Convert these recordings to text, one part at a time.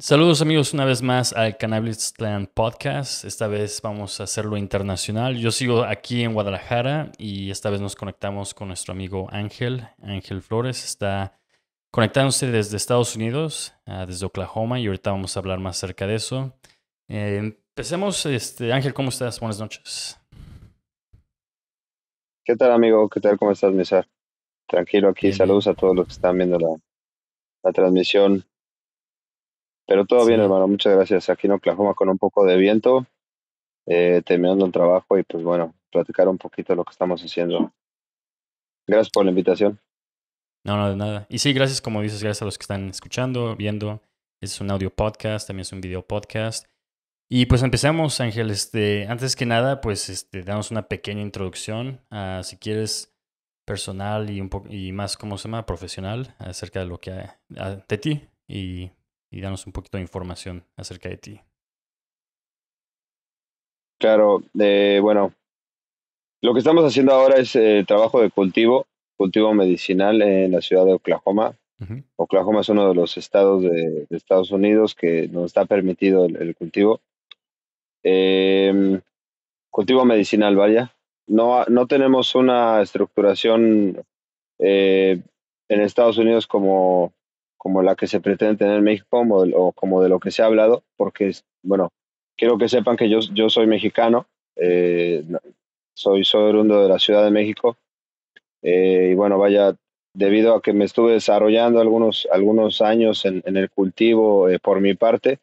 Saludos amigos una vez más al Cannabis Plan Podcast. Esta vez vamos a hacerlo internacional. Yo sigo aquí en Guadalajara y esta vez nos conectamos con nuestro amigo Ángel. Ángel Flores está conectándose desde Estados Unidos, ah, desde Oklahoma y ahorita vamos a hablar más acerca de eso. Eh, empecemos, este, Ángel, ¿cómo estás? Buenas noches. ¿Qué tal amigo? ¿Qué tal? ¿Cómo estás, Misa? Tranquilo aquí. Saludos a todos los que están viendo la, la transmisión pero todo bien, hermano, muchas gracias. Aquí en Oklahoma con un poco de viento, eh, terminando el trabajo y pues bueno, platicar un poquito lo que estamos haciendo. Gracias por la invitación. No, no, de nada. Y sí, gracias, como dices, gracias a los que están escuchando, viendo. Este es un audio podcast, también es un video podcast. Y pues empezamos, Ángel. Este, antes que nada, pues este, damos una pequeña introducción, a, si quieres, personal y, un y más, ¿cómo se llama?, profesional, acerca de lo que hay, de ti y y danos un poquito de información acerca de ti. Claro, eh, bueno, lo que estamos haciendo ahora es eh, trabajo de cultivo, cultivo medicinal en la ciudad de Oklahoma. Oklahoma es uno de los estados de, Estados Unidos que nos está permitido el, cultivo. Em, cultivo medicinal, vaya. No, no tenemos una estructuración eh, en Estados Unidos como como la que se pretende tener en México o, como de lo que se ha hablado, porque, bueno, quiero que sepan que yo, yo soy mexicano, eh, soy, de la Ciudad de México, eh, y bueno, vaya, debido a que me estuve desarrollando algunos, algunos años en, el cultivo eh, por mi parte,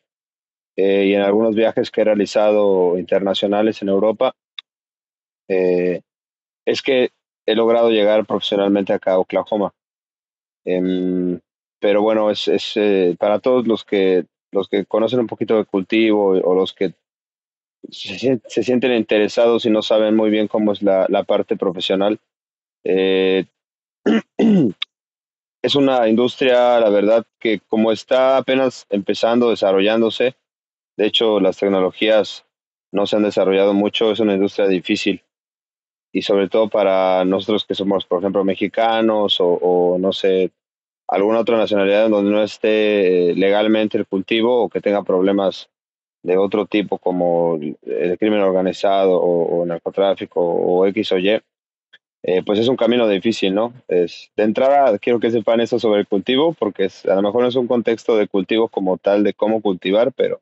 y en algunos viajes que he realizado internacionales en Europa, es que he logrado llegar profesionalmente acá a Oklahoma. Em, pero bueno, es, eh, para todos los que, los que conocen un poquito de cultivo o los que se, sienten interesados y no saben muy bien cómo es la, parte profesional. Eh, es una industria, la verdad, que como está apenas empezando, desarrollándose, de hecho las tecnologías no se han desarrollado mucho, es una industria difícil. Y sobre todo para nosotros que somos, por ejemplo, mexicanos o, o no sé, alguna otra nacionalidad donde no esté eh, legalmente el cultivo o que tenga problemas de otro tipo como el crimen organizado o, narcotráfico o X o Y, eh, pues es un camino difícil, ¿no? Es, de entrada, quiero que sepan eso sobre el cultivo, porque a lo mejor no es un contexto de cultivo como tal, de cómo cultivar, pero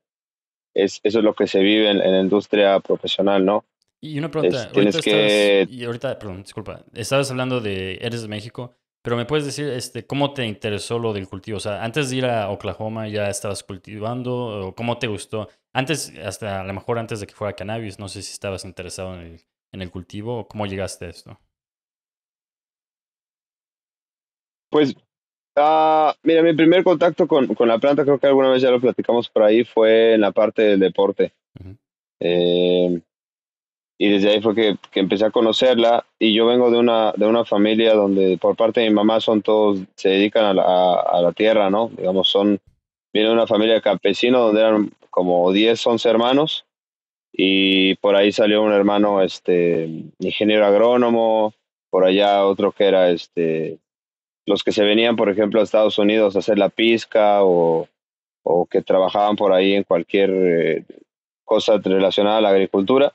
es, eso es lo que se vive en, la industria profesional, ¿no? Y una pregunta, tienes que... y ahorita, perdón, disculpa, estabas hablando de, eres de México, pero me puedes decir, este, ¿cómo te interesó lo del cultivo? O sea, antes de ir a Oklahoma ya estabas cultivando, o ¿cómo te gustó? Antes, hasta a lo mejor antes de que fuera cannabis, no sé si estabas interesado en el, en el cultivo, ¿cómo llegaste a esto? Pues, ah, mira, mi primer contacto con, la planta, creo que alguna vez ya lo platicamos por ahí, fue en la parte del deporte y desde ahí fue que, que, empecé a conocerla y yo vengo de una, de una familia donde por parte de mi mamá son todos, se dedican a la, a, la tierra, ¿no? Digamos, son, viene de una familia de campesinos donde eran como 10, 11 hermanos y por ahí salió un hermano, este, ingeniero agrónomo, por allá otro que era, este, los que se venían, por ejemplo, a Estados Unidos a hacer la pizca o, o que trabajaban por ahí en cualquier eh, cosa relacionada a la agricultura.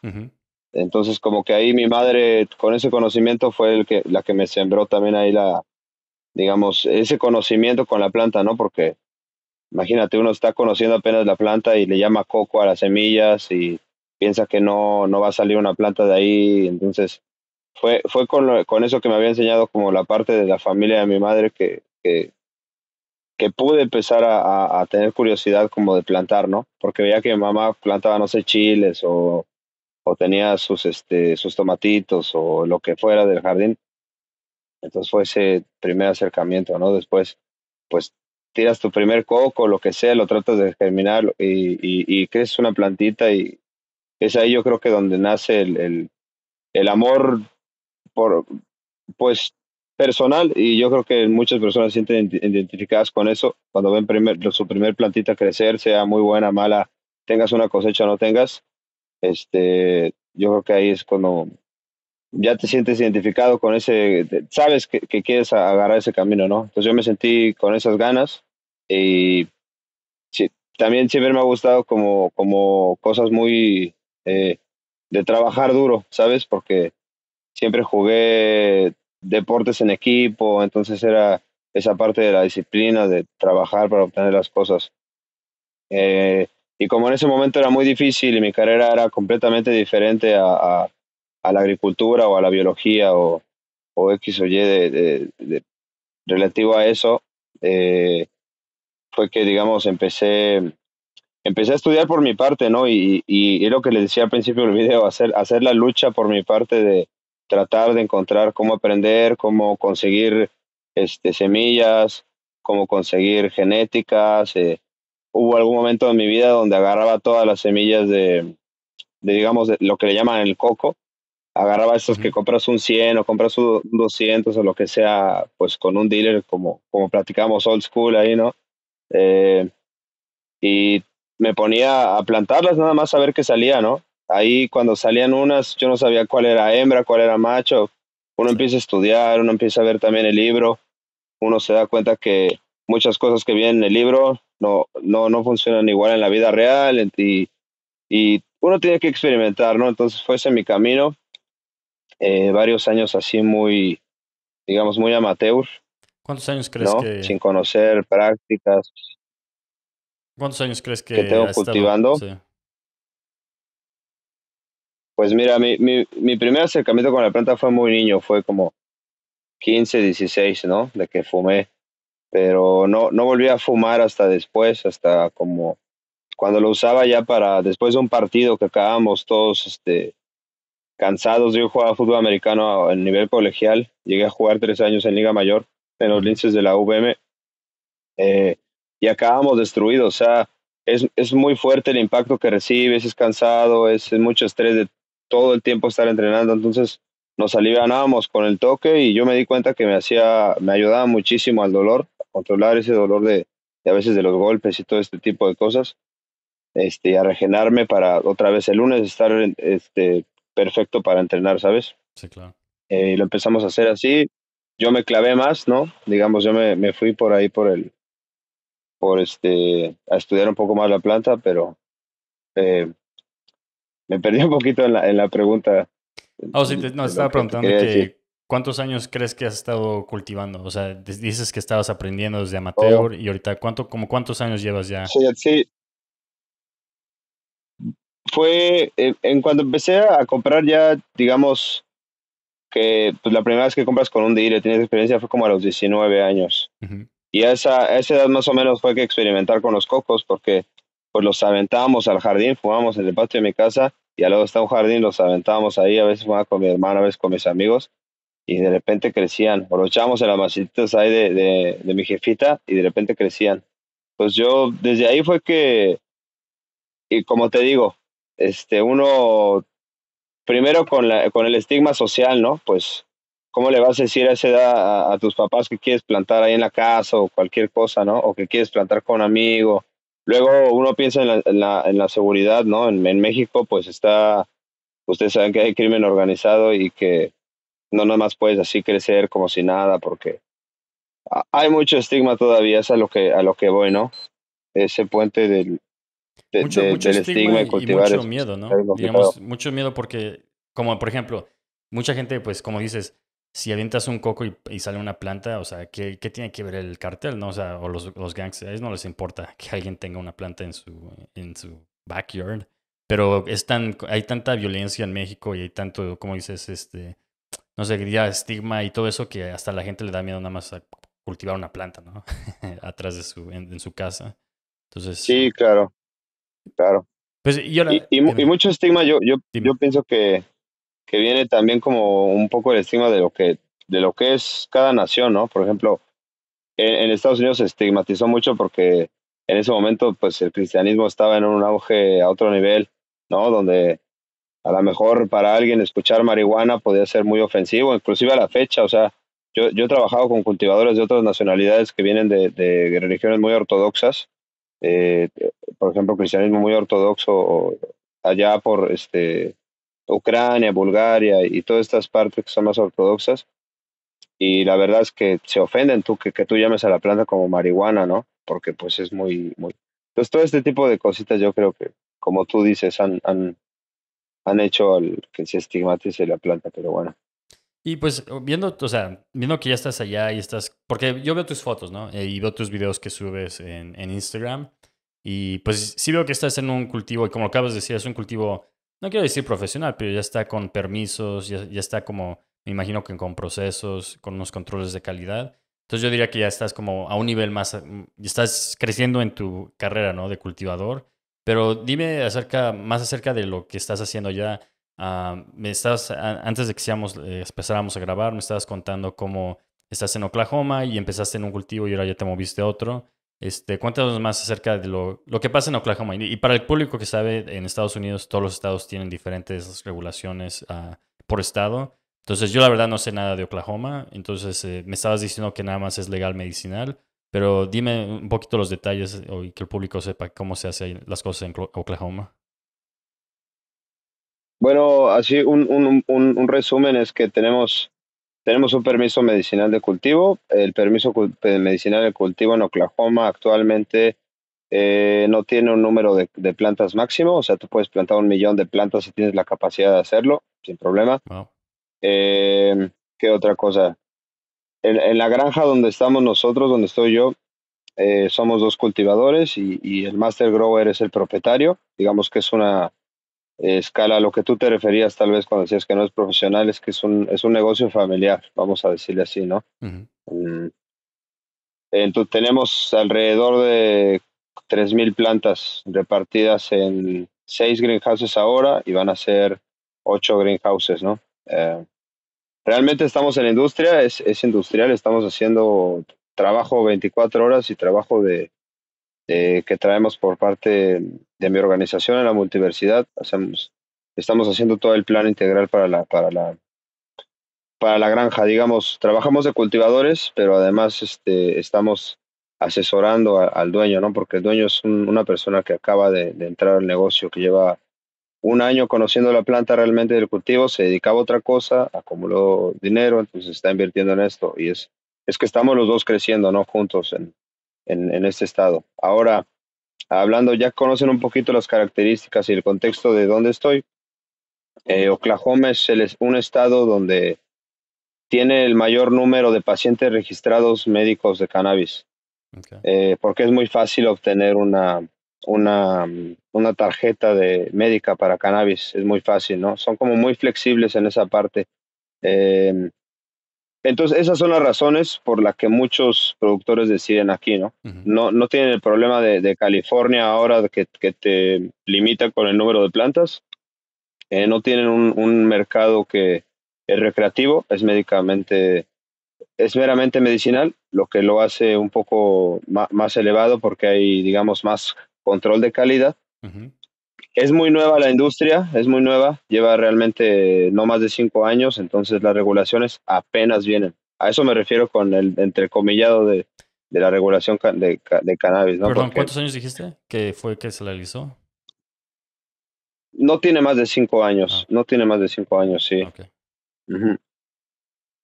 Entonces, como que ahí mi madre, con ese conocimiento, fue el que, la que me sembró también ahí la, digamos, ese conocimiento con la planta, ¿no? Porque imagínate, uno está conociendo apenas la planta y le llama coco a las semillas y piensa que no, no va a salir una planta de ahí. Entonces, fue, fue con, eso que me había enseñado como la parte de la familia de mi madre que, que, pude empezar a, a, tener curiosidad como de plantar, ¿no? Porque veía que mi mamá plantaba, no sé, chiles o o tenía sus, este, sus tomatitos o lo que fuera del jardín. Entonces fue ese primer acercamiento, ¿no? Después, pues tiras tu primer coco, lo que sea, lo tratas de germinar y, y, creces una plantita y es ahí yo creo que donde nace el, amor por, pues, personal y yo creo que muchas personas se sienten identificadas con eso cuando ven primer, su primer plantita crecer, sea muy buena, mala, tengas una cosecha o no tengas, este, yo creo que ahí es cuando ya te sientes identificado con ese, sabes que, que, quieres agarrar ese camino, ¿no? Entonces yo me sentí con esas ganas y también siempre me ha gustado como, como cosas muy eh, de trabajar duro, ¿sabes? Porque siempre jugué deportes en equipo, entonces era esa parte de la disciplina, de trabajar para obtener las cosas. Eh, y como en ese momento era muy difícil y mi carrera era completamente diferente a, la agricultura o a la biología o, o X o Y de, de, relativo a eso, eh, fue que, digamos, empecé, empecé a estudiar por mi parte, ¿no? Y, y, lo que les decía al principio del video, hacer, hacer la lucha por mi parte de tratar de encontrar cómo aprender, cómo conseguir este, semillas, cómo conseguir genéticas, eh, hubo algún momento en mi vida donde agarraba todas las semillas de, digamos, lo que le llaman el coco. Agarraba esos que compras un 100 o compras un 200 o lo que sea, pues con un dealer, como, como platicamos old school ahí, ¿no? Eh, y me ponía a plantarlas nada más a ver qué salía, ¿no? Ahí cuando salían unas, yo no sabía cuál era hembra, cuál era macho. Uno empieza a estudiar, uno empieza a ver también el libro, uno se da cuenta que muchas cosas que vienen en el libro no, no, no funcionan igual en la vida real y, y uno tiene que experimentar, ¿no? Entonces fue ese mi camino, eh, varios años así muy, digamos, muy amateur. ¿Cuántos años crees que... Sin conocer prácticas. ¿Cuántos años crees que... Que tengo cultivando. Pues mira, mi, mi primer acercamiento con la planta fue muy niño, fue como 15, 16, ¿no? De que fumé pero no, no volví a fumar hasta después, hasta como cuando lo usaba ya para después de un partido que acabamos todos este, cansados. Yo jugaba fútbol americano a, nivel colegial, llegué a jugar tres años en Liga Mayor, en los linces de la UVM, eh, y acabamos destruidos. O sea, es, muy fuerte el impacto que recibes, es cansado, es, mucho estrés de todo el tiempo estar entrenando. Entonces, nos alivianábamos con el toque y yo me di cuenta que me hacía, me ayudaba muchísimo al dolor controlar ese dolor de, a veces de los golpes y todo este tipo de cosas, este, y a regenerarme para otra vez el lunes estar este, perfecto para entrenar, ¿sabes? Sí, claro. y eh, lo empezamos a hacer así. Yo me clavé más, ¿no? Digamos, yo me, fui por ahí por el, por este, a estudiar un poco más la planta, pero eh, me perdí un poquito en la, la pregunta. Oh, sí, no, estaba preguntando que, ¿Cuántos años crees que has estado cultivando? O sea, dices que estabas aprendiendo desde amateur oh. y ahorita, ¿cuánto, como cuántos años llevas ya? Sí, sí. Fue, en, cuando empecé a comprar ya, digamos, que pues, la primera vez que compras con un dealer, tienes experiencia, fue como a los 19 años. Y a esa, esa edad más o menos fue que experimentar con los cocos, porque pues los aventábamos al jardín, fumábamos en el patio de mi casa, y al lado está un jardín, los aventábamos ahí, a veces fumaba con mi hermana, a veces con mis amigos y de repente crecían. chamos en las masitas ahí de, mi jefita y de repente crecían. Pues yo, desde ahí fue que, y como te digo, este, uno, primero con, la, con el estigma social, ¿no? Pues, ¿cómo le vas a decir a esa a, tus papás que quieres plantar ahí en la casa o cualquier cosa, ¿no? O que quieres plantar con un amigo. Luego uno piensa en la, en la, seguridad, ¿no? En, en, México, pues está, ustedes saben que hay crimen organizado y que no más puedes así crecer como si nada, porque hay mucho estigma todavía, es a lo que, a lo que voy, ¿no? Ese puente del, estigma, y, cultivar mucho miedo, ¿no? Digamos, mucho miedo porque, como por ejemplo, mucha gente, pues como dices, si avientas un coco y, sale una planta, o sea, ¿qué, tiene que ver el cartel, no? O sea, o los, los gangs, a ellos no les importa que alguien tenga una planta en su, en su backyard. Pero hay tanta violencia en México y hay tanto, como dices, este no sé, ya estigma y todo eso que hasta la gente le da miedo nada más a cultivar una planta, ¿no? Atrás de su, en, su casa. Entonces. Sí, claro. Claro. Pues, y, y, mucho estigma, yo, yo, yo pienso que, viene también como un poco el estigma de lo que, de lo que es cada nación, ¿no? Por ejemplo, en, Estados Unidos se estigmatizó mucho porque en ese momento, pues el cristianismo estaba en un auge a otro nivel, ¿no? Donde a lo mejor para alguien escuchar marihuana podría ser muy ofensivo, inclusive a la fecha, o sea, yo, he trabajado con cultivadores de otras nacionalidades que vienen de, religiones muy ortodoxas, eh, por ejemplo, cristianismo muy ortodoxo allá por este, Ucrania, Bulgaria y todas estas partes que son más ortodoxas. Y la verdad es que se ofenden tú que, tú llames a la planta como marihuana, ¿no? Porque pues es muy, muy... Entonces todo este tipo de cositas yo creo que, como tú dices, han han hecho el, que se estigmatice la planta, pero bueno. Y pues viendo, o sea, viendo que ya estás allá y estás, porque yo veo tus fotos, ¿no? Eh, y veo tus videos que subes en, Instagram. Y pues sí veo que estás en un cultivo, y como acabas de decir, es un cultivo, no quiero decir profesional, pero ya está con permisos, ya está como, me imagino que con procesos, con unos controles de calidad. Entonces yo diría que ya estás como a un nivel más, mm, estás creciendo en tu carrera, ¿no? De cultivador pero dime acerca, más acerca de lo que estás haciendo ya. Ah, me estabas antes de que seamos, eh, empezáramos a grabar, me estabas contando cómo estás en Oklahoma y empezaste en un cultivo y ahora ya te moviste a otro. Este, cuéntanos más acerca de lo, lo que pasa en Oklahoma. Y, para el público que sabe, en Estados Unidos todos los estados tienen diferentes regulaciones ah, por estado. Entonces yo la verdad no sé nada de Oklahoma. Entonces eh, me estabas diciendo que nada más es legal medicinal. Pero dime un poquito los detalles y que el público sepa cómo se hacen las cosas en Oklahoma. Bueno, así un, resumen es que tenemos, tenemos un permiso medicinal de cultivo. El permiso eh, medicinal de cultivo en Oklahoma actualmente eh, no tiene un número de, plantas máximo, o sea, tú puedes plantar un millón de plantas si tienes la capacidad de hacerlo, sin problema. Eh, ¿Qué otra cosa? en, la granja donde estamos nosotros, donde estoy yo, eh, somos dos cultivadores y, el Master Grower es el propietario. Digamos que es una escala, a lo que tú te referías tal vez cuando decías que no es profesional, es que es un, negocio familiar, vamos a decirle así, ¿no? Mm. entonces tenemos alrededor de 3.000 plantas repartidas en 6 greenhouses ahora y van a ser 8 greenhouses, ¿no? Eh, realmente estamos en la industria, es, industrial, estamos haciendo trabajo 24 horas y trabajo de, que traemos por parte de mi organización en la multiversidad. estamos haciendo todo el plan integral para la, para la, para la granja, digamos, trabajamos de cultivadores, pero además este, estamos asesorando al dueño, ¿no? Porque el dueño es una persona que acaba de, de entrar al negocio, que lleva un año conociendo la planta realmente del cultivo, se dedicaba a otra cosa, acumuló dinero, entonces está invirtiendo en esto. Y es, es que estamos los dos creciendo, ¿no? Juntos en, este estado. Ahora, hablando, ya conocen un poquito las características y el contexto de dónde estoy. Eh, Oklahoma es un estado donde tiene el mayor número de pacientes registrados médicos de cannabis, eh, porque es muy fácil obtener una, una, tarjeta de médica para cannabis, es muy fácil, ¿no? Son como muy flexibles en esa parte. Eh, entonces, esas son las razones por las que muchos productores deciden aquí, ¿no? no, no tienen el problema de, California ahora que, que, te limita con el número de plantas. Eh, no tienen un, mercado que es recreativo, es médicamente, es meramente medicinal, lo que lo hace un poco más elevado porque hay, digamos, más control de calidad. Es muy nueva la industria, es muy nueva, lleva realmente no más de cinco años, entonces las regulaciones apenas vienen. A eso me refiero con el entrecomillado de, de la regulación de, cannabis. ¿cuántos años dijiste que fue que se realizó? No tiene más de cinco años, ah. no tiene más de cinco años, sí.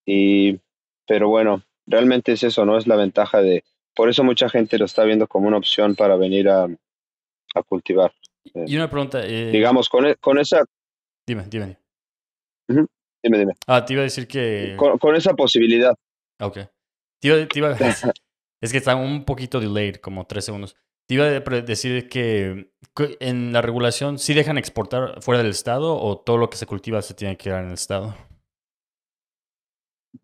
Y, pero bueno, realmente es eso, ¿no? Es la ventaja de, por eso mucha gente lo está viendo como una opción para venir a, a cultivar. Y eh. una pregunta. Eh, digamos, con, e, con esa. Dime, dime. Dime, dime. Ah, te iba a decir que. Con, esa posibilidad. Ok. Te iba, es que está un poquito delayed, como tres segundos. Te iba a decir que en la regulación, ¿sí dejan exportar fuera del Estado o todo lo que se cultiva se tiene que dar en el Estado?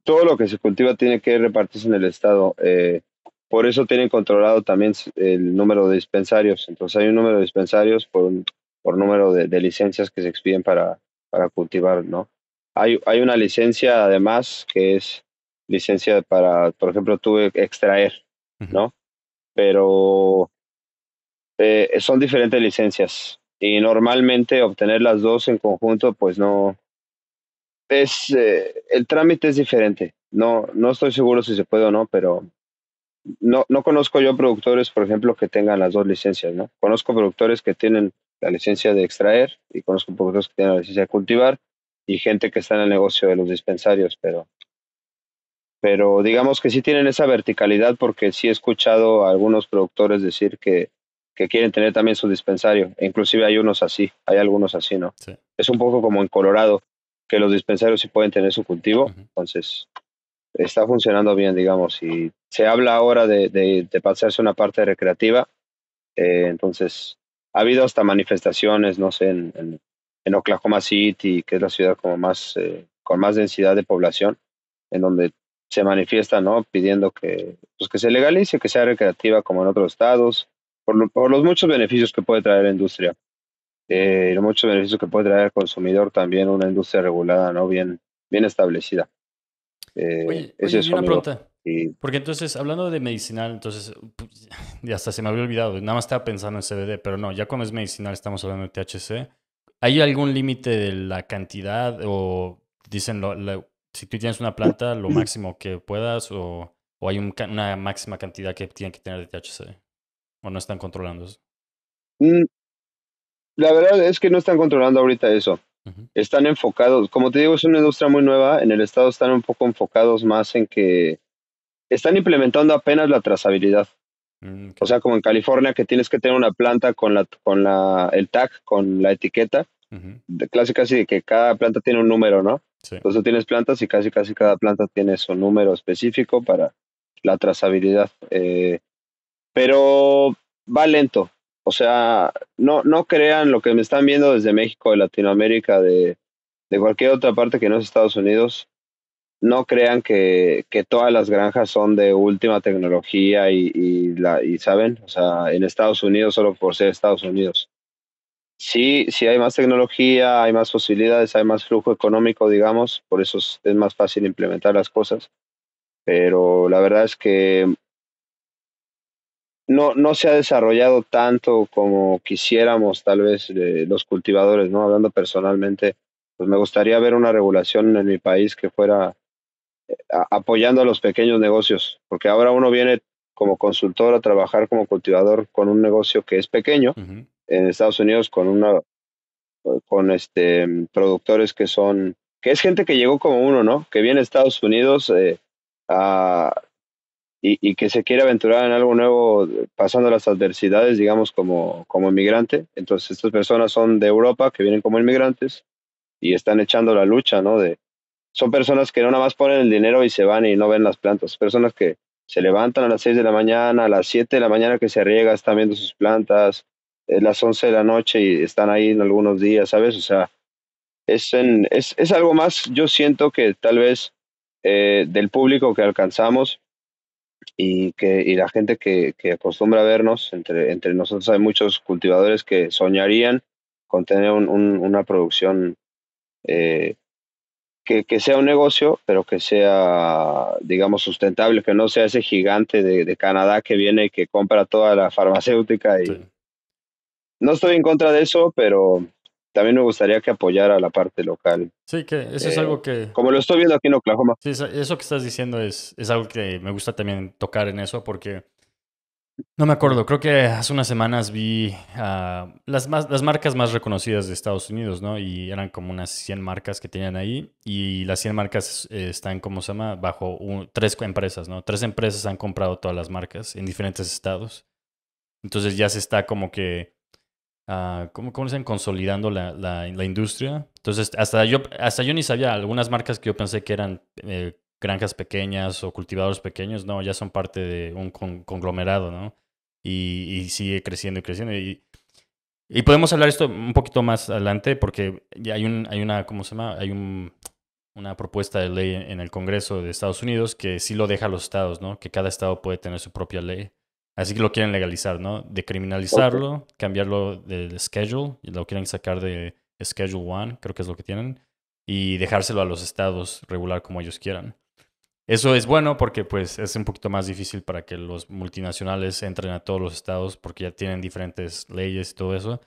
Todo lo que se cultiva tiene que repartirse en el Estado. Eh, por eso tienen controlado también el número de dispensarios. Entonces hay un número de dispensarios por, por número de, licencias que se expiden para, para cultivar, ¿no? Hay, hay una licencia además que es licencia para, por ejemplo, tuve extraer, ¿no? Pero eh, son diferentes licencias y normalmente obtener las dos en conjunto, pues no, es, eh, el trámite es diferente. No, no estoy seguro si se puede o no, pero no, conozco yo productores, por ejemplo, que tengan las dos licencias, ¿no? Conozco productores que tienen la licencia de extraer y conozco productores que tienen la licencia de cultivar y gente que está en el negocio de los dispensarios, pero, pero digamos que sí tienen esa verticalidad porque sí he escuchado a algunos productores decir que, quieren tener también su dispensario. inclusive hay unos así, hay algunos así, ¿no? Es un poco como en Colorado, que los dispensarios sí pueden tener su cultivo, entonces está funcionando bien, digamos, y se habla ahora de, de, de pasarse una parte recreativa. Eh, entonces, ha habido hasta manifestaciones, no sé, en, Oklahoma City, que es la ciudad como más, eh, con más densidad de población, en donde se manifiesta, ¿no? Pidiendo que, pues, que se legalice, que sea recreativa como en otros estados, por, los muchos beneficios que puede traer la industria. Eh, los muchos beneficios que puede traer el consumidor también una industria regulada, ¿no? Bien, bien establecida. Eh, oye, es una pregunta. Porque entonces, hablando de medicinal, entonces, pues, ya hasta se me había olvidado, nada más estaba pensando en CBD, pero no, ya cuando es medicinal estamos hablando de THC. ¿Hay algún límite de la cantidad o dicen si tú tienes una planta, lo máximo que puedas o, hay una máxima cantidad que tienen que tener de THC? ¿O no están controlando eso? Mm. la verdad es que no están controlando ahorita eso. Están enfocados, como te digo, es una industria muy nueva. En el estado están un poco enfocados más en que están implementando apenas la trazabilidad. Mm, o sea, como en California que tienes que tener una planta con la con la el tag, con la etiqueta, de casi casi de que cada planta tiene un número, ¿no? Entonces tienes plantas y casi casi cada planta tiene su número específico para la trazabilidad. Eh, pero va lento. O sea, no, no crean lo que me están viendo desde México, de Latinoamérica, de, de cualquier otra parte que no es Estados Unidos no crean que, todas las granjas son de última tecnología y, la, y, saben, o sea, en Estados Unidos solo por ser Estados Unidos. Sí, sí hay más tecnología, hay más posibilidades, hay más flujo económico, digamos, por eso es, más fácil implementar las cosas, pero la verdad es que no, no se ha desarrollado tanto como quisiéramos tal vez los cultivadores, ¿no? Hablando personalmente, pues me gustaría ver una regulación en mi país que fuera apoyando a los pequeños negocios, porque ahora uno viene como consultor a trabajar como cultivador con un negocio que es pequeño en Estados Unidos con una con este productores que son que es gente que llegó como uno, ¿no? Que viene a Estados Unidos eh, a, y, y, que se quiere aventurar en algo nuevo pasando las adversidades, digamos, como, como inmigrante. Entonces, estas personas son de Europa que vienen como inmigrantes y están echando la lucha, ¿no? De, son personas que no nada más ponen el dinero y se van y no ven las plantas, personas que se levantan a las 6 de la mañana, a las 7 de la mañana que se riega, están viendo sus plantas, a las 11 de la noche y están ahí en algunos días, ¿sabes? O sea, es, es, algo más, yo siento que tal vez eh, del público que alcanzamos y, que, la gente que, acostumbra a vernos, entre, entre nosotros hay muchos cultivadores que soñarían con tener una producción eh, que, que, sea un negocio, pero que sea, digamos, sustentable, que no sea ese gigante de, de Canadá que viene y que compra toda la farmacéutica. Y No estoy en contra de eso, pero también me gustaría que apoyara la parte local. Sí, que eso es eh, algo que... Como lo estoy viendo aquí en Oklahoma. Sí, eso que estás diciendo es, es algo que me gusta también tocar en eso, porque no me acuerdo, creo que hace unas semanas vi ah, las, más, las marcas más reconocidas de Estados Unidos, ¿no? Y eran como unas 100 marcas que tenían ahí y las 100 marcas están, ¿cómo se llama? Bajo tres empresas, ¿no? Tres empresas han comprado todas las marcas en diferentes estados. Entonces ya se está como que, ah, ¿cómo, consolidando la, industria? Entonces hasta yo, hasta yo ni sabía algunas marcas que yo pensé que eran eh, granjas pequeñas o cultivadores pequeños, no, ya son parte de un conglomerado, ¿no? Y, sigue creciendo y creciendo. Y, podemos hablar esto un poquito más adelante porque ya hay, un, hay una, ¿cómo se llama? Hay una propuesta de ley en el Congreso de Estados Unidos que sí lo deja a los estados, ¿no? Que cada estado puede tener su propia ley. Así que lo quieren legalizar, ¿no? Decriminalizarlo, cambiarlo del schedule, lo quieren sacar de Schedule one creo que es lo que tienen, y dejárselo a los estados regular como ellos quieran. Eso es bueno porque pues es un poquito más difícil para que los multinacionales entren a todos los estados porque ya tienen diferentes leyes y todo eso.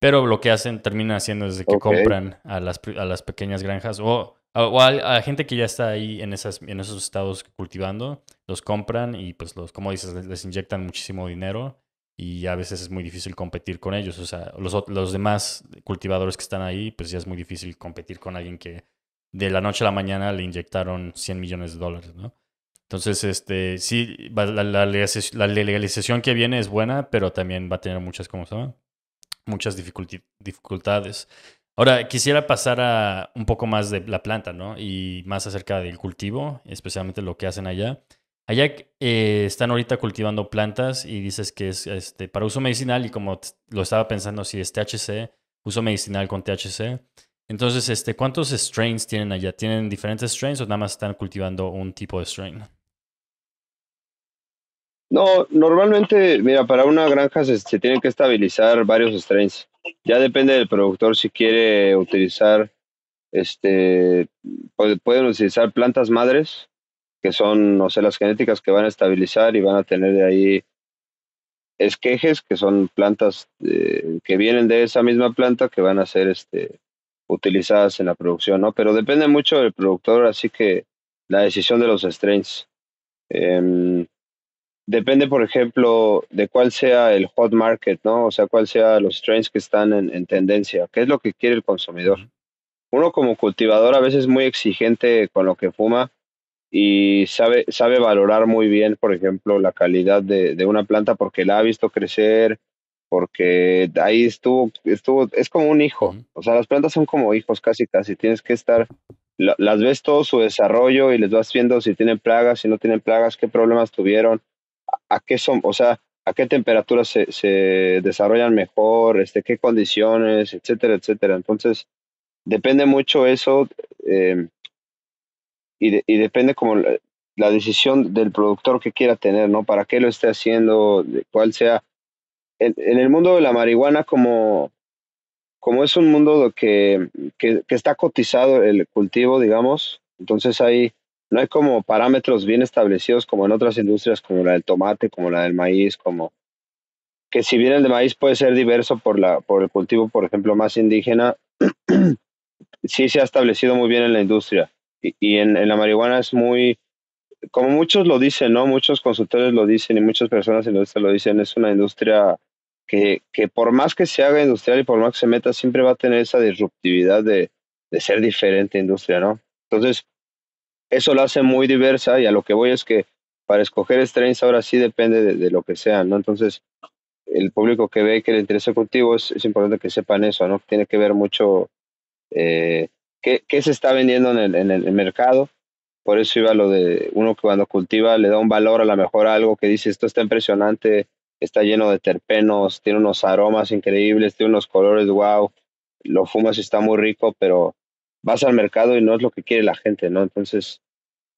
Pero lo que hacen, terminan haciendo es que compran a las, a las pequeñas granjas o, a, o gente que ya está ahí en, esas, en esos estados cultivando, los compran y pues los, como dices, les, inyectan muchísimo dinero y a veces es muy difícil competir con ellos. O sea, los, los demás cultivadores que están ahí, pues ya es muy difícil competir con alguien que de la noche a la mañana le inyectaron 100 millones de dólares, ¿no? Entonces, este, sí, la, legalización que viene es buena, pero también va a tener muchas, ¿cómo se Muchas dificultades. Ahora, quisiera pasar a un poco más de la planta, ¿no? Y más acerca del cultivo, especialmente lo que hacen allá. Allá eh, están ahorita cultivando plantas y dices que es este, para uso medicinal y como lo estaba pensando, si es THC, uso medicinal con THC. Entonces, este, ¿cuántos strains tienen allá? ¿Tienen diferentes strains o nada más están cultivando un tipo de strain? No, normalmente, mira, para una granja se, tienen que estabilizar varios strains. Ya depende del productor si quiere utilizar, este, pueden utilizar plantas madres, que son, no sé, las genéticas que van a estabilizar y van a tener de ahí esquejes, que son plantas eh, que vienen de esa misma planta que van a ser, este, utilizadas en la producción, ¿no? Pero depende mucho del productor, así que la decisión de los strains. Em, depende, por ejemplo, de cuál sea el hot market, ¿no? O sea, cuál sea los strains que están en, tendencia, qué es lo que quiere el consumidor. Uno como cultivador a veces es muy exigente con lo que fuma y sabe, sabe valorar muy bien, por ejemplo, la calidad de una planta porque la ha visto crecer, porque ahí estuvo, estuvo, es como un hijo, o sea, las plantas son como hijos casi, casi, tienes que estar, las ves todo su desarrollo y les vas viendo si tienen plagas, si no tienen plagas, qué problemas tuvieron, a, qué son, o sea, a qué temperaturas se, se, desarrollan mejor, este, qué condiciones, etcétera, etcétera. Entonces, depende mucho eso em, y, y, depende como la, la, decisión del productor que quiera tener, ¿no? ¿Para qué lo esté haciendo? ¿Cuál sea? en, el mundo de la marihuana, como, como es un mundo que, que, está cotizado el cultivo, digamos, entonces ahí no hay como parámetros bien establecidos como en otras industrias, como la del tomate, como la del maíz, como que si bien el de maíz puede ser diverso por, la, por el cultivo, por ejemplo, más indígena, sí se ha establecido muy bien en la industria. Y, en, en la marihuana es muy, como muchos lo dicen, ¿no? Muchos consultores lo dicen y muchas personas en la industria lo dicen, es una industria que, por más que se haga industrial y por más que se meta, siempre va a tener esa disruptividad de, ser diferente industria, ¿no? Entonces, eso lo hace muy diversa y a lo que voy es que para escoger strains ahora sí depende de, lo que sea, ¿no? Entonces, el público que ve que le interesa cultivo es, importante que sepan eso, ¿no? Tiene que ver mucho eh, qué, se está vendiendo en el, en el, mercado. Por eso iba lo de uno que cuando cultiva le da un valor a lo mejor algo que dice esto está impresionante, está lleno de terpenos, tiene unos aromas increíbles, tiene unos colores wow, lo fumas y está muy rico, pero vas al mercado y no es lo que quiere la gente, ¿no? Entonces,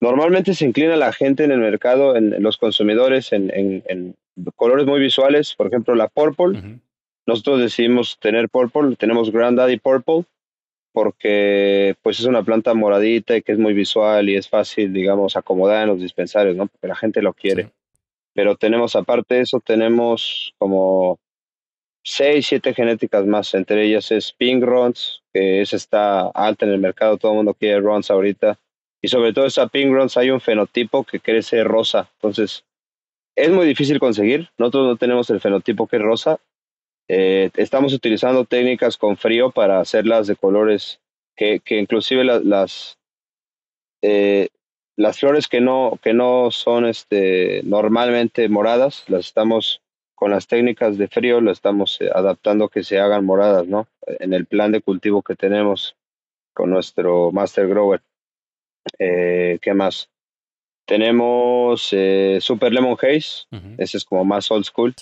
normalmente se inclina la gente en el mercado, en, los consumidores, en, colores muy visuales, por ejemplo, la purple. Nosotros decidimos tener purple, tenemos Granddaddy Purple, porque pues es una planta moradita y que es muy visual y es fácil, digamos, acomodar en los dispensarios, ¿no? Porque la gente lo quiere pero tenemos, aparte de eso, tenemos como seis, siete genéticas más. Entre ellas es Pink que esa está alta en el mercado, todo el mundo quiere Runs ahorita. Y sobre todo esa Pink hay un fenotipo que crece rosa. Entonces, es muy difícil conseguir. Nosotros no tenemos el fenotipo que es rosa. Eh, estamos utilizando técnicas con frío para hacerlas de colores que, que inclusive las, las eh, las flores que no, que no son este, normalmente moradas, las estamos con las técnicas de frío, las estamos eh, adaptando que se hagan moradas, ¿no? En el plan de cultivo que tenemos con nuestro Master Grower. Eh, ¿Qué más? Tenemos eh, Super Lemon Haze, ese es como más old school.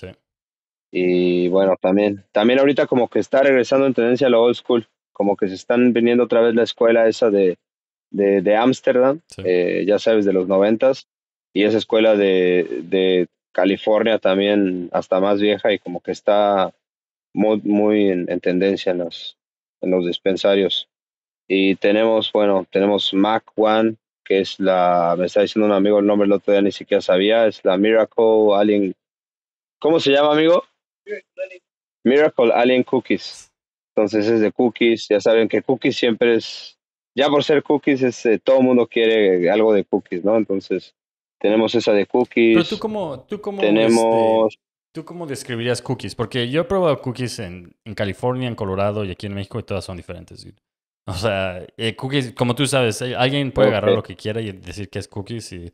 Y bueno, también, también ahorita como que está regresando en tendencia a lo old school, como que se están viniendo otra vez la escuela esa de, de Ámsterdam, eh, ya sabes, de los noventas, y esa escuela de, California también hasta más vieja y como que está muy, muy en, tendencia en los, en los dispensarios. Y tenemos, bueno, tenemos Mac One, que es la, me está diciendo un amigo el nombre el otro día, ni siquiera sabía, es la Miracle Alien, ¿cómo se llama amigo? Miracle Alien Cookies. Entonces es de cookies, ya saben que cookies siempre es ya por ser cookies, es, este, todo el mundo quiere algo de cookies, ¿no? Entonces, tenemos esa de cookies. Pero tú cómo, tú cómo este, ¿Tú cómo describirías cookies? Porque yo he probado cookies en, en, California, en Colorado y aquí en México y todas son diferentes. O sea, eh, cookies, como tú sabes, eh, alguien puede agarrar lo que quiera y decir que es cookies. Y,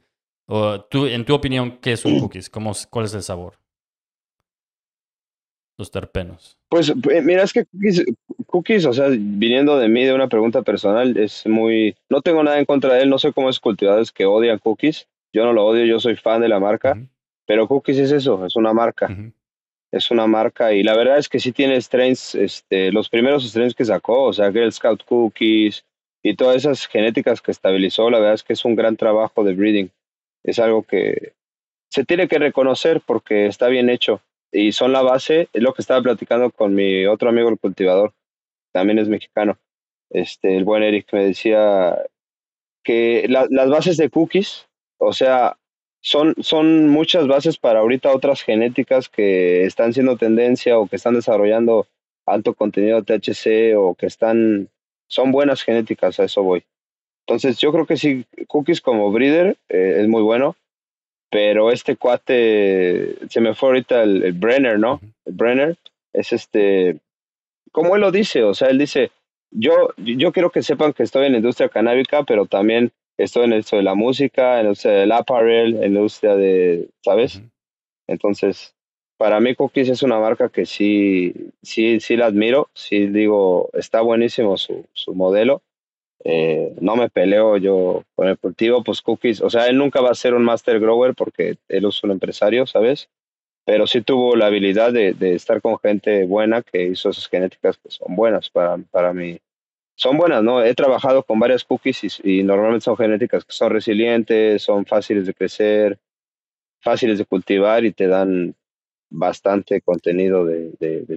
o, tú, en tu opinión, ¿qué es un cookies? ¿Cómo, ¿Cuál es el sabor? los terpenos? Pues eh, mira, es que cookies, o sea, viniendo de mí, de una pregunta personal, es muy... No tengo nada en contra de él, no sé cómo es cultivadores que odian cookies, yo no lo odio, yo soy fan de la marca, pero cookies es eso, es una marca. Es una marca y la verdad es que sí tiene strains, este, los primeros strains que sacó, o sea, Girl Scout Cookies y todas esas genéticas que estabilizó, la verdad es que es un gran trabajo de breeding. Es algo que se tiene que reconocer porque está bien hecho y son la base, es lo que estaba platicando con mi otro amigo el cultivador, también es mexicano, este, el buen Eric me decía que las bases de cookies, o sea, son, son muchas bases para ahorita otras genéticas que están siendo tendencia o que están desarrollando alto contenido de THC o que están, son buenas genéticas, a eso voy. Entonces yo creo que sí, cookies como breeder eh, es muy bueno. Pero este cuate, se me fue ahorita el, Brenner, ¿no? El Brenner es este, como él lo dice, o sea, él dice, yo, yo quiero que sepan que estoy en la industria canábica, pero también estoy en esto de la música, en la industria del apparel, en industria de, ¿sabes? Entonces, para mí Cookies es una marca que sí, sí, sí la admiro, sí digo, está buenísimo su modelo, eh, no me peleo yo con el cultivo, pues Cookies, o sea, él nunca va a ser un master grower porque él es un empresario, ¿sabes? Pero sí tuvo la habilidad de, estar con gente buena que hizo esas genéticas que son buenas para, para mí. Son buenas, ¿no? He trabajado con varias cookies y, y normalmente son genéticas que son resilientes, son fáciles de crecer, fáciles de cultivar y te dan bastante contenido de,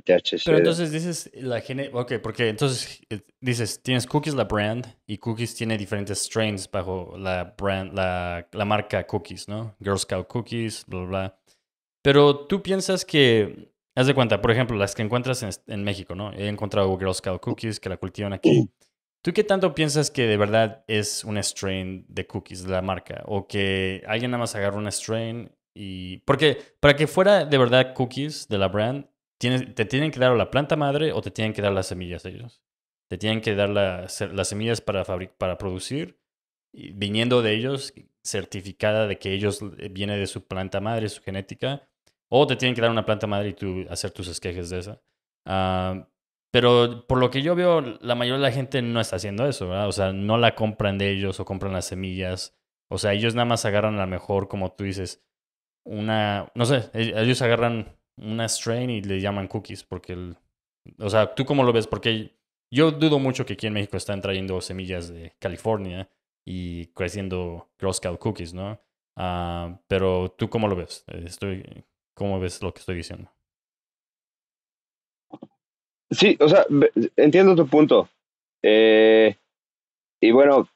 THC. Pero entonces dices, la ok, porque entonces eh, dices, tienes Cookies la brand y Cookies tiene diferentes strains bajo la brand, la, marca Cookies, ¿no? Girl Scout Cookies, bla, bla, Pero tú piensas que, haz de cuenta, por ejemplo, las que encuentras en, en México, ¿no? He encontrado Girl Scout Cookies que la cultivan aquí. ¿Tú qué tanto piensas que de verdad es un strain de cookies, la marca? ¿O que alguien nada más agarra un strain y porque para que fuera de verdad cookies de la brand, tienes, te tienen que dar la planta madre o te tienen que dar las semillas de ellos. Te tienen que dar las semillas para, para producir, y viniendo de ellos, certificada de que ellos eh, viene de su planta madre, su genética, o te tienen que dar una planta madre y tú hacer tus esquejes de esa. Ah, pero por lo que yo veo, la mayoría de la gente no está haciendo eso, ¿verdad? O sea, no la compran de ellos o compran las semillas. O sea, ellos nada más agarran a lo mejor, como tú dices, una, no sé, ellos agarran una strain y le llaman cookies, porque el, o sea, ¿tú cómo lo ves? Porque yo dudo mucho que aquí en México están trayendo semillas de California y creciendo gross cookies, ¿no? Ah, pero tú cómo lo ves? Estoy, ¿Cómo ves lo que estoy diciendo? Sí, o sea, entiendo tu punto. Eh, y bueno,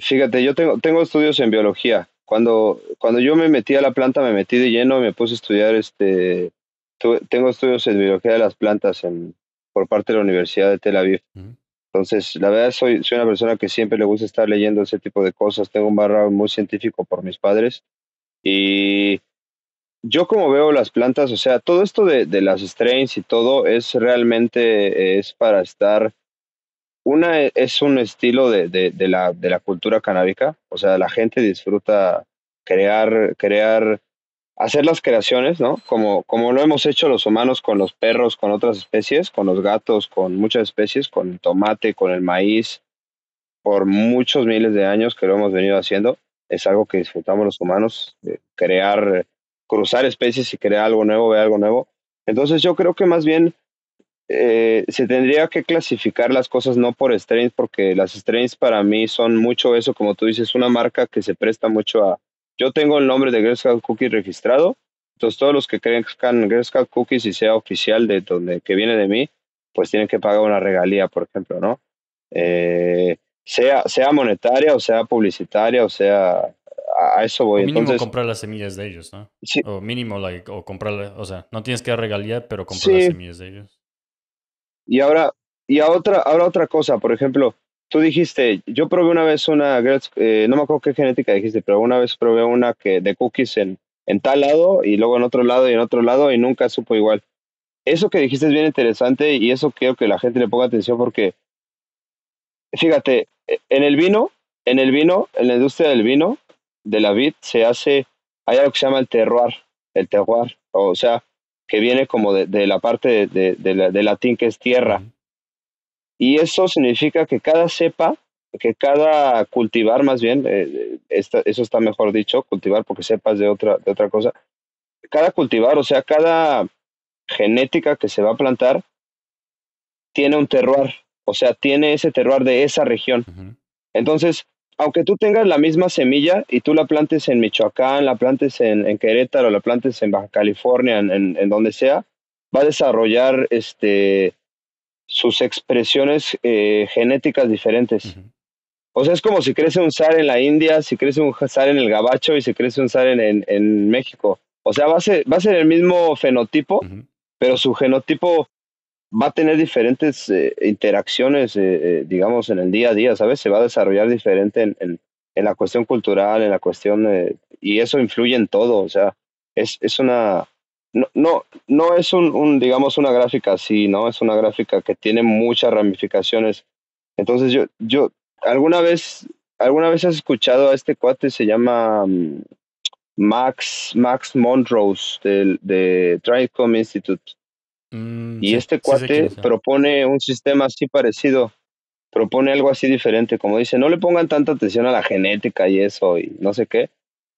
fíjate, yo tengo, tengo estudios en biología cuando, cuando yo me metí a la planta, me metí de lleno, me puse a estudiar, este, tengo estudios en biología de las plantas por parte de la Universidad de Tel Aviv. Entonces, la verdad, soy, soy una persona que siempre le gusta estar leyendo ese tipo de cosas. Tengo un barra muy científico por mis padres. Y yo como veo las plantas, o sea, todo esto de, de las strains y todo es realmente es para estar una e, es un estilo de, la, cultura canábica, o sea, la gente disfruta crear, crear, hacer las creaciones, ¿no? Como, como lo hemos hecho los humanos con los perros, con otras especies, con los gatos, con muchas especies, con el tomate, con el maíz, por muchos miles de años que lo hemos venido haciendo. Es algo que disfrutamos los humanos, crear, cruzar especies y crear algo nuevo, ver algo nuevo. Entonces yo creo que más bien eh, se tendría que clasificar las cosas no por strains, porque las strains para mí son mucho eso, como tú dices, una marca que se presta mucho a... Yo tengo el nombre de Girl Cookies Cookie registrado, entonces todos los que crean Girl Cookies y sea oficial de donde que viene de mí, pues tienen que pagar una regalía, por ejemplo, ¿no? Eh, sea, sea monetaria o sea publicitaria o sea a eso voy. O mínimo comprar las semillas de ellos, ¿no? O mínimo, o o sea, no tienes que dar regalía, pero comprar las semillas de ellos. Y ahora, y a otra, ahora otra cosa, por ejemplo, tú dijiste, yo probé una vez una, eh, no me acuerdo qué genética dijiste, pero una vez probé una que de cookies en, tal lado y luego en otro lado y en otro lado y nunca supo igual. Eso que dijiste es bien interesante y eso creo que la gente le ponga atención porque, fíjate, en el vino, en el vino, en la industria del vino, de la vid, se hace, hay algo que se llama el terroir, el terroir, o sea, que viene como de, la parte de, latín que es tierra. Y eso significa que cada cepa, que cada cultivar más bien, eh, eh, eso está mejor dicho, cultivar porque cepas de otra, de otra cosa, cada cultivar, o sea, cada genética que se va a plantar, tiene un terroir, o sea, tiene ese terroir de esa región. Entonces, aunque tú tengas la misma semilla y tú la plantes en Michoacán, la plantes en, Querétaro, la plantes en Baja California, en, donde sea, va a desarrollar este, sus expresiones eh, genéticas diferentes. O sea, es como si crece un zar en la India, si crece un zar en el Gabacho y si crece un zar en, México. O sea, va a, ser, va a ser el mismo fenotipo, pero su genotipo va a tener diferentes eh, interacciones, eh, eh, digamos, en el día a día, ¿sabes? Se va a desarrollar diferente en, la cuestión cultural, en la cuestión, y eso influye en todo, o sea, es, una, no, no, es un, digamos, una gráfica así, ¿no? Es una gráfica que tiene muchas ramificaciones. Entonces yo, yo, alguna vez, alguna vez has escuchado a este cuate, se llama mm, Max, Max Monrose del, de Tricom Institute Mm, y este cuate propone un sistema así parecido, propone algo así diferente, como dice, no le pongan tanta atención a la genética y eso y no sé qué,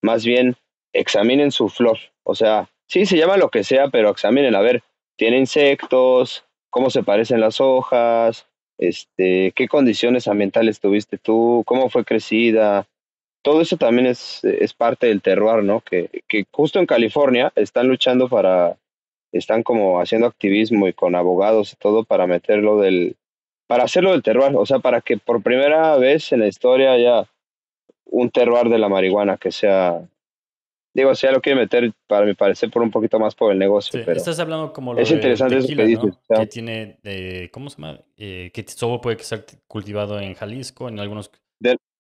más bien examinen su flor, o sea, sí se llama lo que sea, pero examinen, a ver, tiene insectos, cómo se parecen las hojas, este, qué condiciones ambientales tuviste tú, cómo fue crecida. Todo eso también es, parte del terroir, ¿no? Que, que, justo en California están luchando para están como haciendo activismo y con abogados y todo para meterlo del, para hacerlo del terroir, o sea, para que por primera vez en la historia haya un terroir de la marihuana que sea, digo, si ya lo quieren meter, para mi parecer, por un poquito más por el negocio. pero estás hablando como lo es interesante que tiene, de ¿cómo se llama? Eh, que solo puede ser cultivado en Jalisco, en algunos...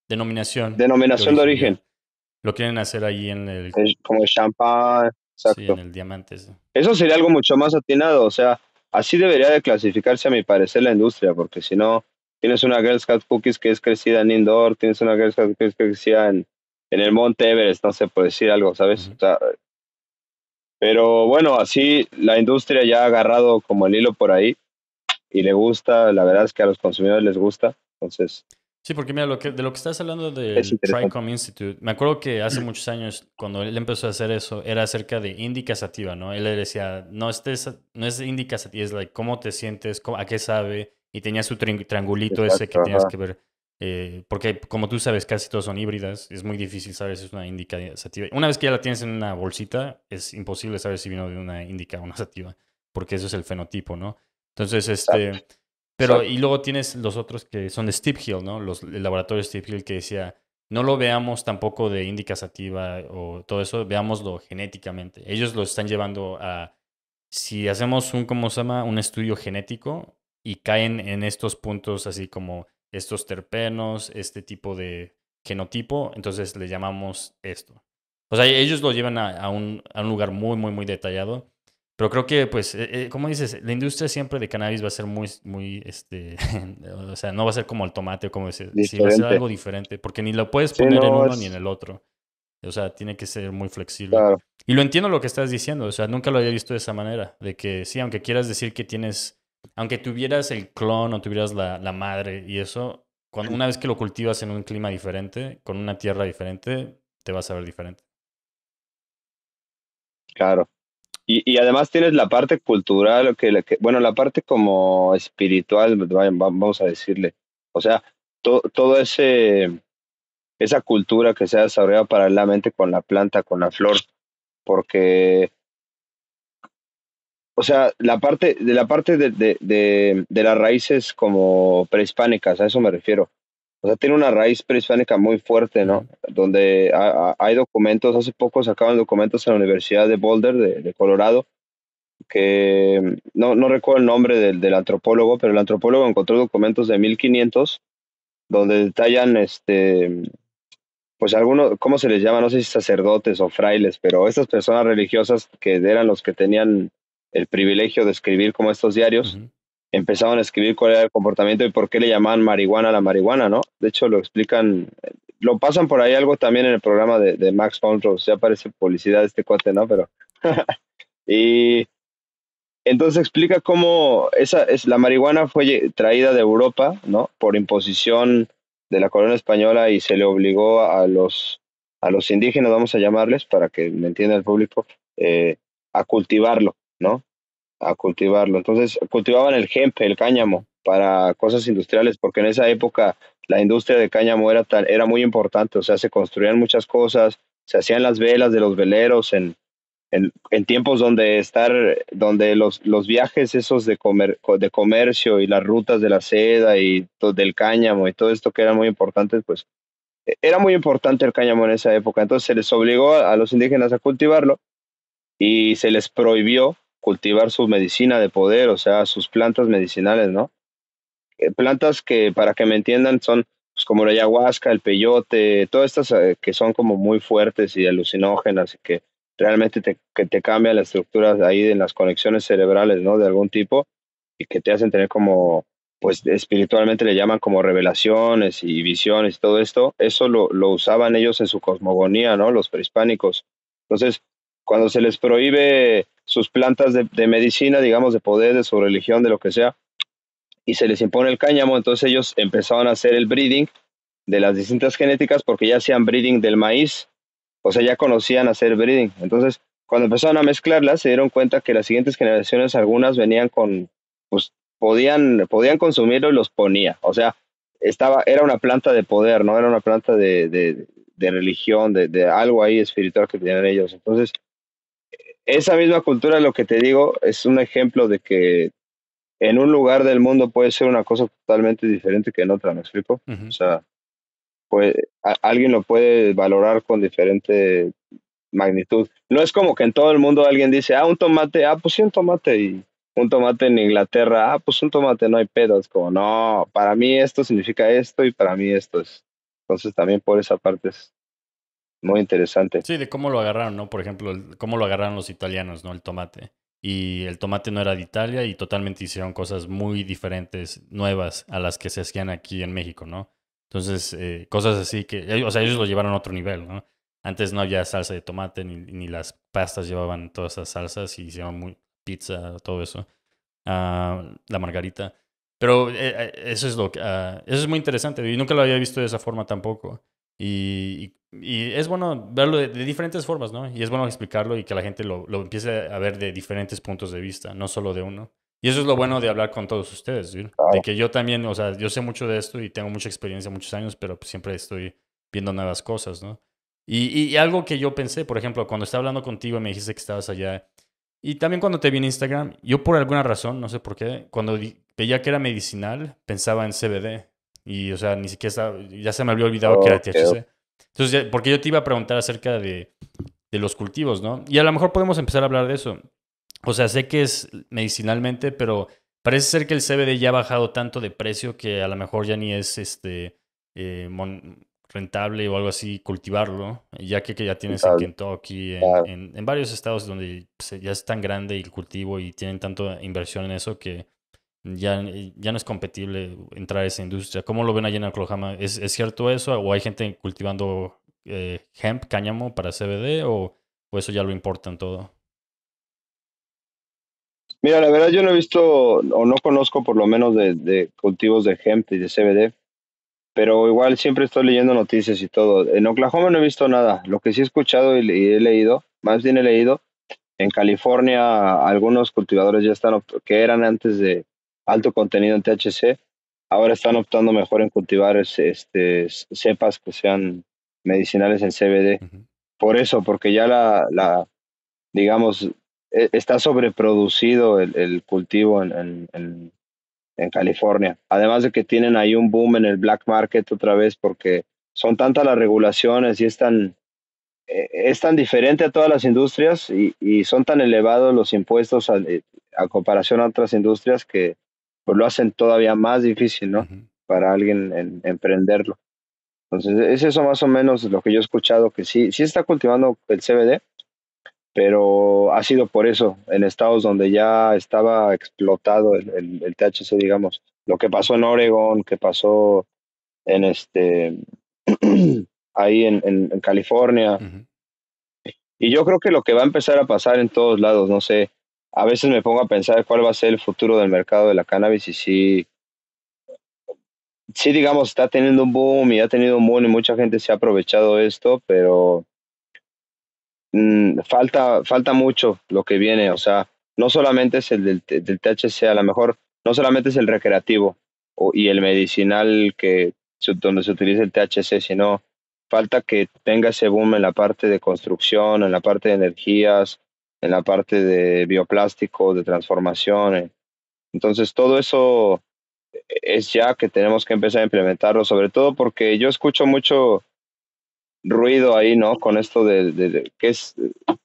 denominación. Denominación de origen. Lo quieren hacer ahí en el... Como el champán. Exacto. en el diamante. Eso sería algo mucho más atinado, o sea, así debería de clasificarse a mi parecer la industria, porque si no, tienes una Girl Scout Cookies que es crecida en indoor, tienes una Girl Scout Cookies que es crecida en, el Monte Everest, no sé, por decir algo, ¿sabes? pero bueno, así la industria ya ha agarrado como el hilo por ahí y le gusta, la verdad es que a los consumidores les gusta, entonces... Sí, porque mira, lo de lo que estás hablando del TriCom Institute, me acuerdo que hace muchos años, cuando él empezó a hacer eso, era acerca de índica sativa, ¿no? Él le decía, no, estés, no es indica sativa, es like, cómo te sientes, a qué sabe, y tenía su triangulito ese que tenías que ver. Eh, porque como tú sabes, casi todos son híbridas. Es muy difícil saber si es una indica sativa. Una vez que ya la tienes en una bolsita, es imposible saber si vino de una indica o una sativa, porque eso es el fenotipo, ¿no? Entonces, este, pero y luego tienes los otros que son de Steve Hill, ¿no? Los, el laboratorio Steve Hill que decía, no lo veamos tampoco de índica sativa o todo eso, veámoslo genéticamente. Ellos lo están llevando a, si hacemos un, ¿cómo se llama? Un estudio genético y caen en estos puntos así como estos terpenos, este tipo de genotipo, entonces le llamamos esto. O sea, ellos lo llevan a, a, un, a un lugar muy, muy, muy detallado pero creo que, pues, eh, eh, como dices, la industria siempre de cannabis va a ser muy, muy, este, o sea, no va a ser como el tomate, o como ese. sí, va a ser algo diferente, porque ni lo puedes poner en uno ni en el otro. O sea, tiene que ser muy flexible. Y lo entiendo lo que estás diciendo, o sea, nunca lo había visto de esa manera, de que sí, aunque quieras decir que tienes, aunque tuvieras el clon o tuvieras la, la madre y eso, una vez que lo cultivas en un clima diferente, con una tierra diferente, te vas a ver diferente. Claro. Y, además tienes la parte cultural, bueno, la parte como espiritual, vamos a decirle. O sea, toda todo ese esa cultura que se ha desarrollado paralelamente con la planta, con la flor, porque, o sea, la parte, de la parte de las raíces como prehispánicas, a eso me refiero o sea, tiene una raíz prehispánica muy fuerte, ¿no? Donde hay documentos, hace poco sacaban documentos en la Universidad de Boulder, de, Colorado, que no, recuerdo el nombre del, antropólogo, pero el antropólogo encontró documentos de 1500 donde detallan, este, pues algunos, ¿cómo se les llama? No sé si sacerdotes o frailes, pero estas personas religiosas que eran los que tenían el privilegio de escribir como estos diarios. Empezaron a escribir cuál era el comportamiento y por qué le llamaban marihuana a la marihuana, ¿no? De hecho, lo explican, lo pasan por ahí algo también en el programa de, Max von ya parece publicidad este cuate, ¿no? Pero, y entonces explica cómo esa, es, la marihuana fue traída de Europa, ¿no? Por imposición de la corona española y se le obligó a los, a los indígenas, vamos a llamarles, para que me entienda el público, eh, a cultivarlo, ¿no? a cultivarlo. Entonces cultivaban el hemp, el cáñamo, para cosas industriales, porque en esa época la industria de cáñamo era, tan, era muy importante, o sea, se construían muchas cosas, se hacían las velas de los veleros en, en, tiempos donde estar, donde los, los viajes esos de, comer, de comercio y las rutas de la seda y del cáñamo y todo esto que era muy importante, pues e, era muy importante el cáñamo en esa época, entonces se les obligó a los indígenas a cultivarlo y se les prohibió cultivar su medicina de poder, o sea, sus plantas medicinales, ¿no? Eh, plantas que, para que me entiendan, son pues, como la ayahuasca, el peyote, todas estas eh, que son como muy fuertes y alucinógenas y que realmente te, que te cambia la estructura ahí en las conexiones cerebrales, ¿no? De algún tipo y que te hacen tener como, pues espiritualmente le llaman como revelaciones y visiones y todo esto. Eso lo, lo usaban ellos en su cosmogonía, ¿no? Los prehispánicos. Entonces, cuando se les prohíbe sus plantas de, medicina, digamos, de poder, de su religión, de lo que sea, y se les impone el cáñamo, entonces ellos empezaron a hacer el breeding de las distintas genéticas porque ya hacían breeding del maíz, o sea, ya conocían hacer breeding. Entonces, cuando empezaron a mezclarlas, se dieron cuenta que las siguientes generaciones, algunas venían con, pues, podían, podían consumirlo y los ponía. O sea, estaba, era una planta de poder, ¿no? Era una planta de, de, religión, de, de, algo ahí espiritual que tenían ellos. Entonces, esa misma cultura, lo que te digo, es un ejemplo de que en un lugar del mundo puede ser una cosa totalmente diferente que en otra, ¿me explico? O sea, alguien lo puede valorar con diferente magnitud. No es como que en todo el mundo alguien dice, ah, un tomate, ah, pues sí, un tomate, y un tomate en Inglaterra, ah, pues un tomate, no hay pedos, como, no, para mí esto significa esto y para mí esto es. Entonces también por esa parte es muy interesante. Sí, de cómo lo agarraron, ¿no? Por ejemplo, cómo lo agarraron los italianos, ¿no? El tomate. Y el tomate no era de Italia y totalmente hicieron cosas muy diferentes, nuevas a las que se hacían aquí en México, ¿no? Entonces, eh, cosas así que, o sea, ellos lo llevaron a otro nivel, ¿no? Antes no había salsa de tomate, ni, ni las pastas llevaban todas esas salsas y hicieron muy, pizza, todo eso, ah, la margarita. Pero eh, eh, eso es lo que, ah, eso es muy interesante y nunca lo había visto de esa forma tampoco. Y, y es bueno verlo de, diferentes formas, ¿no? Y es bueno explicarlo y que la gente lo, lo, empiece a ver de diferentes puntos de vista, no solo de uno. Y eso es lo bueno de hablar con todos ustedes, ¿sí? de que yo también, o sea, yo sé mucho de esto y tengo mucha experiencia, muchos años, pero pues siempre estoy viendo nuevas cosas, ¿no? Y, y, algo que yo pensé, por ejemplo, cuando estaba hablando contigo, y me dijiste que estabas allá. Y también cuando te vi en Instagram, yo por alguna razón, no sé por qué, cuando veía que era medicinal, pensaba en CBD. Y, o sea, ni siquiera ya se me había olvidado que era THC. Entonces, porque yo te iba a preguntar acerca de, los cultivos, ¿no? Y a lo mejor podemos empezar a hablar de eso. O sea, sé que es medicinalmente, pero parece ser que el CBD ya ha bajado tanto de precio que a lo mejor ya ni es este eh, rentable o algo así cultivarlo, ya que, que ya tienes claro. en Kentucky, en, en, varios estados donde ya es tan grande el cultivo y tienen tanta inversión en eso que ya, ya no es competible entrar a esa industria. ¿Cómo lo ven allí en Oklahoma? ¿Es, cierto eso? ¿O hay gente cultivando eh, hemp, cáñamo para CBD? ¿O, eso ya lo importan todo? Mira, la verdad yo no he visto o no conozco por lo menos de, cultivos de hemp y de CBD, pero igual siempre estoy leyendo noticias y todo. En Oklahoma no he visto nada. Lo que sí he escuchado y, y he leído, más bien he leído, en California algunos cultivadores ya están, que eran antes de, alto contenido en THC, ahora están optando mejor en cultivar este, este cepas que sean medicinales en CBD. Por eso, porque ya la, la digamos, e, está sobreproducido el, cultivo en, California. Además de que tienen ahí un boom en el black market otra vez porque son tantas las regulaciones y es tan, e, es tan diferente a todas las industrias y, son tan elevados los impuestos eh, a comparación a otras industrias que pues lo hacen todavía más difícil, ¿no? Para alguien en, emprenderlo. Entonces, e, es eso más o menos lo que yo he escuchado, que sí, sí está cultivando el CBD, pero ha sido por eso, en estados donde ya estaba explotado el, THC, digamos, lo que pasó en Oregon, que pasó en este, ahí en, California. Y yo creo que lo que va a empezar a pasar en todos lados, no sé, a veces me pongo a pensar cuál va a ser el futuro del mercado de la cannabis y si digamos, está teniendo un boom y ha tenido un boom y mucha gente se ha aprovechado esto, pero mm, falta, falta mucho lo que viene, o sea, no solamente es el del, THC, a lo mejor no solamente es el recreativo y el medicinal que, donde se utiliza el THC, sino falta que tenga ese boom en la parte de construcción, en la parte de energías, en la parte de bioplástico, de transformación. Eh. Entonces, todo eso eh, es ya que tenemos que empezar a implementarlo, sobre todo porque yo escucho mucho ruido ahí, ¿no? Con esto de, que es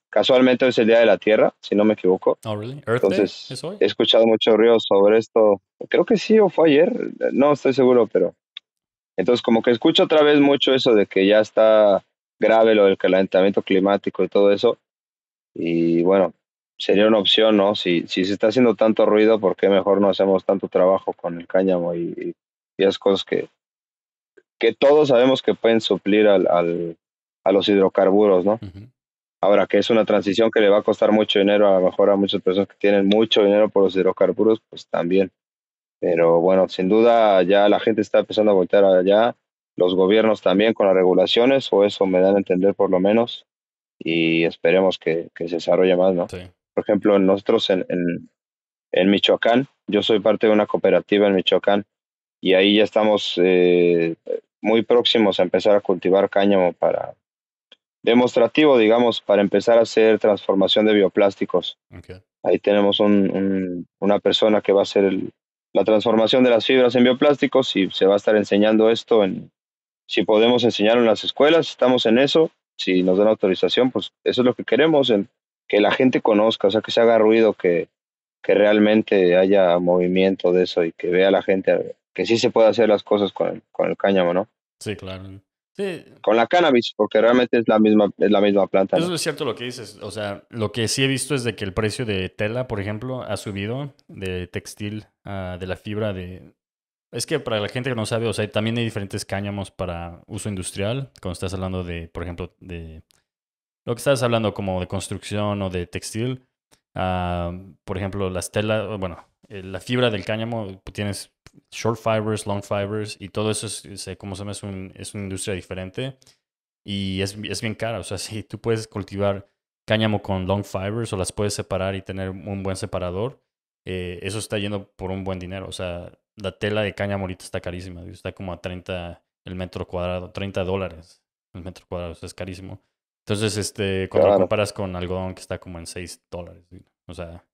casualmente es el Día de la Tierra, si no me equivoco. Oh, entonces, he escuchado mucho ruido sobre esto. Creo que sí, o fue ayer, no estoy seguro, pero... Entonces, como que escucho otra vez mucho eso de que ya está grave lo del calentamiento climático y todo eso. Y bueno, sería una opción, ¿no? Si, si se está haciendo tanto ruido, ¿por qué mejor no hacemos tanto trabajo con el cáñamo y, y cosas que, que todos sabemos que pueden suplir al, a los hidrocarburos, ¿no? Ahora, que es una transición que le va a costar mucho dinero, a lo mejor a muchas personas que tienen mucho dinero por los hidrocarburos, pues también. Pero bueno, sin duda ya la gente está empezando a voltear allá, los gobiernos también con las regulaciones, o eso me dan a entender por lo menos y esperemos que, que se desarrolle más, ¿no? Por ejemplo, nosotros en, en, en, Michoacán, yo soy parte de una cooperativa en Michoacán y ahí ya estamos eh, muy próximos a empezar a cultivar cáñamo para demostrativo, digamos, para empezar a hacer transformación de bioplásticos. Ahí tenemos una persona que va a hacer la transformación de las fibras en bioplásticos y se va a estar enseñando esto en, si podemos enseñarlo en las escuelas, estamos en eso si nos dan autorización, pues eso es lo que queremos, que la gente conozca, o sea, que se haga ruido, que, que realmente haya movimiento de eso y que vea la gente que sí se puede hacer las cosas con el, cáñamo, ¿no? Sí, claro. Con la cannabis, porque realmente es la misma, es la misma planta. Eso es cierto lo que dices. O sea, lo que sí he visto es de que el precio de tela, por ejemplo, ha subido de textil, de la fibra de, es que para la gente que no sabe, o sea, también hay diferentes cáñamos para uso industrial. Cuando estás hablando de, por ejemplo, de lo que estás hablando como de construcción o de textil. Ah, por ejemplo, las telas, bueno, eh, la fibra del cáñamo, tienes short fibers, long fibers y todo eso es, eh, como se llama, es, una industria diferente y es, bien cara. O sea, si tú puedes cultivar cáñamo con long fibers o las puedes separar y tener un buen separador, eh, eso está yendo por un buen dinero. O sea, la tela de cáñamo ahorita está carísima, está como a 30 el metro cuadrado, 30 dólares el metro cuadrado, es carísimo. Entonces, este, cuando lo comparas con algodón que está como en 6 dólares, o sea,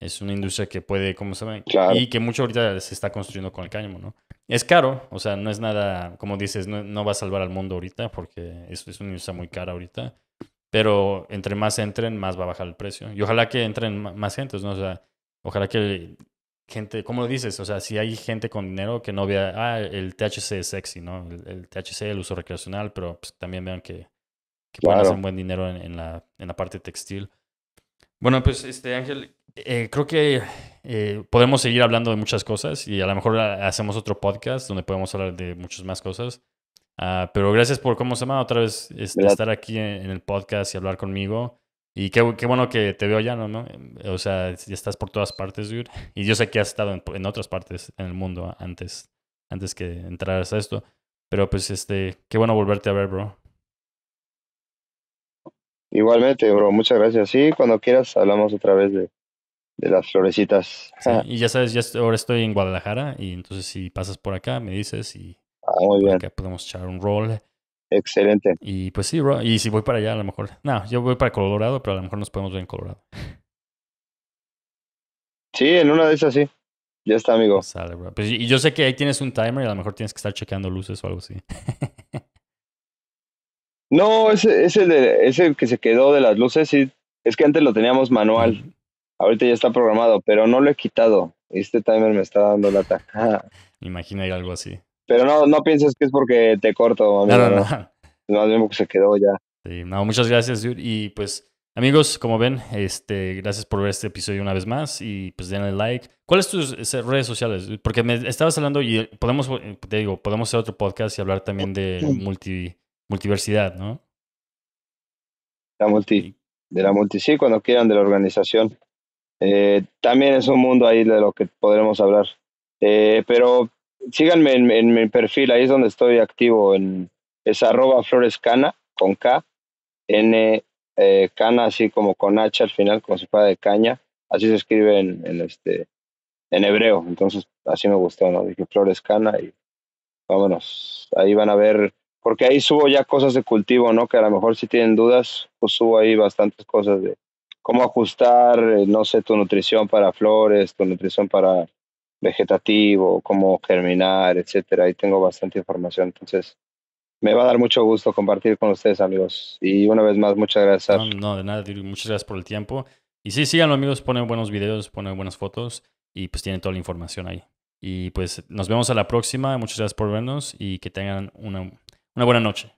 es una industria que puede, como se ve? Y que mucho ahorita se está construyendo con el cáñamo, ¿no? Es caro, o sea, no es nada, como dices, no, va a salvar al mundo ahorita porque es, es una industria muy cara ahorita, pero entre más entren, más va a bajar el precio. Y ojalá que entren más gente, ¿no? O sea, ojalá que gente, ¿cómo lo dices? O sea, si hay gente con dinero que no vea, ah, el THC es sexy, ¿no? El, THC, el uso recreacional, pero pues, también vean que, que pueden hacer un buen dinero en, la, en la parte textil. Bueno, pues este Ángel, eh, creo que eh, podemos seguir hablando de muchas cosas y a lo mejor ah, hacemos otro podcast donde podemos hablar de muchas más cosas. Ah, pero gracias por, ¿cómo se llama? Otra vez este, estar aquí en, el podcast y hablar conmigo. Y qué, bueno que te veo ya, ¿no? O sea, ya estás por todas partes, dude. Y yo sé que has estado en, otras partes en el mundo antes, antes que entraras a esto. Pero pues, este, qué bueno volverte a ver, bro. Igualmente, bro. Muchas gracias. Sí, cuando quieras hablamos otra vez de, las florecitas. y ya sabes, ya ahora estoy en Guadalajara y entonces si pasas por acá me dices y ah, podemos echar un rol. Excelente. Y pues sí, bro. Y si voy para allá, a lo mejor. No, yo voy para Colorado, pero a lo mejor nos podemos ver en Colorado. Sí, en una de esas sí. Ya está, amigo. Pues sale, bro. Pues, y yo sé que ahí tienes un timer y a lo mejor tienes que estar chequeando luces o algo así. no, ese que se quedó de las luces. Sí, es que antes lo teníamos manual. Ahorita ya está programado, pero no lo he quitado. Este timer me está dando lata. imagina ir algo así. Pero no, no pienses que es porque te corto, no No, no, no. No, se quedó ya. no, muchas gracias, dude. Y pues, amigos, como ven, este, gracias por ver este episodio una vez más y pues denle like. ¿Cuáles tus eh, redes sociales? Porque me estabas hablando y eh, podemos, eh, te digo, podemos hacer otro podcast y hablar también de multi, multiversidad, ¿no? La multi, de la multi, sí, cuando quieran, de la organización. también es un mundo ahí de lo que podremos hablar. Eh, pero síganme en, mi perfil, ahí es donde estoy activo, en, es arroba florescana, con K, N, eh, cana, así como con H al final, como si fuera de caña, así se escribe en, este, en hebreo, entonces así me gustó, ¿no? Dije florescana y vámonos, ahí van a ver, porque ahí subo ya cosas de cultivo, ¿no? Que a lo mejor si tienen dudas, pues subo ahí bastantes cosas de cómo ajustar, eh, no sé, tu nutrición para flores, tu nutrición para vegetativo, cómo germinar, etcétera. Ahí tengo bastante información. Entonces, me va a dar mucho gusto compartir con ustedes, amigos. Y una vez más, muchas gracias. No, de nada, muchas gracias por el tiempo. Y sí, síganlo, amigos. Pone buenos videos, pone buenas fotos y pues tienen toda la información ahí. Y pues nos vemos a la próxima. Muchas gracias por vernos y que tengan una, buena noche.